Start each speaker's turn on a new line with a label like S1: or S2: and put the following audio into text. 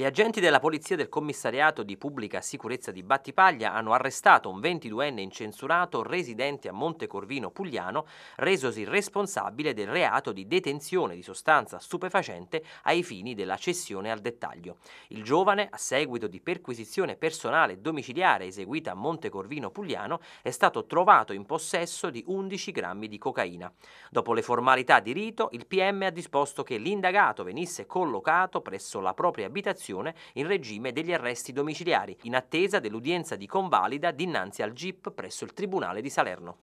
S1: Gli agenti della polizia del commissariato di pubblica sicurezza di Battipaglia hanno arrestato un 22enne incensurato residente a Montecorvino Pugliano, resosi responsabile del reato di detenzione di sostanza stupefacente ai fini della cessione al dettaglio. Il giovane, a seguito di perquisizione personale domiciliare eseguita a Montecorvino Pugliano, è stato trovato in possesso di 11 grammi di cocaina. Dopo le formalità di rito, il PM ha disposto che l'indagato venisse collocato presso la propria abitazione collaborazione in regime degli arresti domiciliari, in attesa dell'udienza di convalida dinanzi al GIP presso il Tribunale di Salerno.